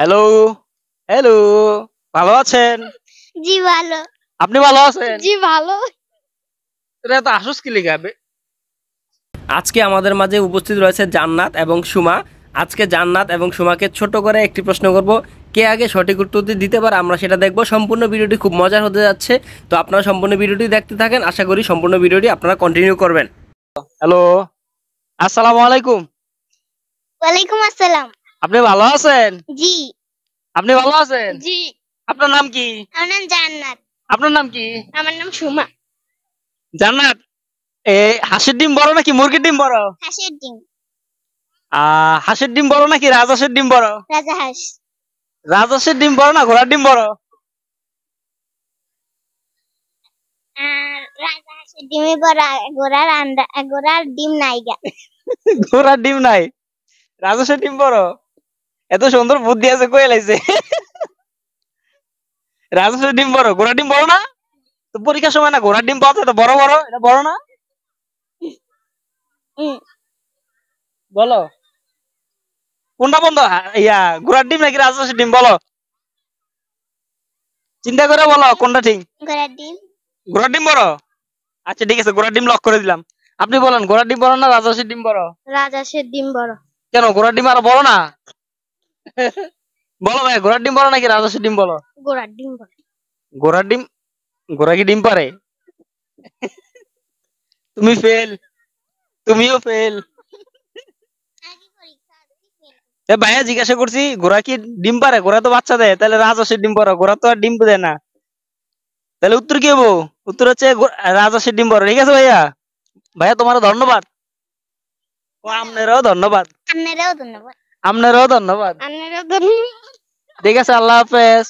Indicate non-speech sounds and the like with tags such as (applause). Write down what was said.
hello hello ভালো আছেন জি ভালো আপনি ভালো আছেন জি ভালো তোরা তো আসুস কি লাগবে আজকে আমাদের মাঝে উপস্থিত রয়েছে জান্নাত এবং সুমা আজকে জান্নাত এবং সুমাকে ছোট করে একটি প্রশ্ন করব কে আগে সঠিক উত্তরটি দিতে পারে আমরা সেটা দেখব সম্পূর্ণ ভিডিওটি খুব মজার হতে যাচ্ছে তো আপনারা সম্পূর্ণ ভিডিওটি দেখতে থাকেন আশা করি সম্পূর্ণ ভিডিওটি আপনারা কন্টিনিউ করবেন হ্যালো আসসালামু আলাইকুম ওয়ালাইকুম আসসালাম আপনি ভালো আছেন জি আপনি ভালো আছেন জি আপনার নাম কি আমার নাম জান্নাত আপনার নাম কি আমার নাম সুমা জান্নাত এ হাঁসের ডিম বড় নাকি মুরগির ডিম বড় হাঁসের ডিম আ হাঁসের ডিম বড় নাকি রাজহাঁসের ডিম বড় রাজা হাঁস রাজহাঁসের ডিম বড় না ঘোড়ার ডিম বড় ঘোড়ার ডিম নাই গা (laughs) ঘোড়ার ডিম নাই রাজহাঁসের ডিম বড় এত সুন্দর বুদ্ধি আছে কয়ে লাইছে রাজহাঁসের ডিম বড় ঘোড়ার ডিম বড় না তো পরীক্ষার সময় না ঘোড়ার ডিম পাওয়া যায় তো বড় বড় এটা বড় না বলো কোনটা বন্ধ ইয়া ঘোড়ার ডিম নাকি রাজহাঁসের ডিম বলো চিন্তা করে বলো কোনটা ঠিক ঘোড়ার ডিম বড় আচ্ছা ঠিক আছে ঘোড়ার ডিম লক করে দিলাম আপনি বলেন ঘোড়ার ডিম বড় না রাজহাঁসের ডিম বড় রাজহাঁসের ডিম বড় কেন ঘোড়ার ডিম আরো বড় না বলো ভাই গোড়ার ডিম বলো নাকি রাজস্বের ডিম বলো গোড়ার ডিম বলে ডিম গোড়া কি ডিম পারে তুমি ফেল তুমিও ফেল ভাইয়া জিজ্ঞাসা করছি গোড়া কি ডিম পারে গোড়া তো বাচ্চা দেয় তাহলে রাজস্বের ডিম পারো গোড়া তো আর ডিম দেয় না তাহলে উত্তর কি হবো উত্তর হচ্ছে রাজস্বের ডিম পারো ঠিক আছে ভাইয়া ভাইয়া তোমারও ধন্যবাদ ও আমনেরও ধন্যবাদ আমনেরও ধন্যবাদ আপনারা ধন্যবাদ আপনারা ধন্যবাদ দেখেস আল্লাহ হাফেজ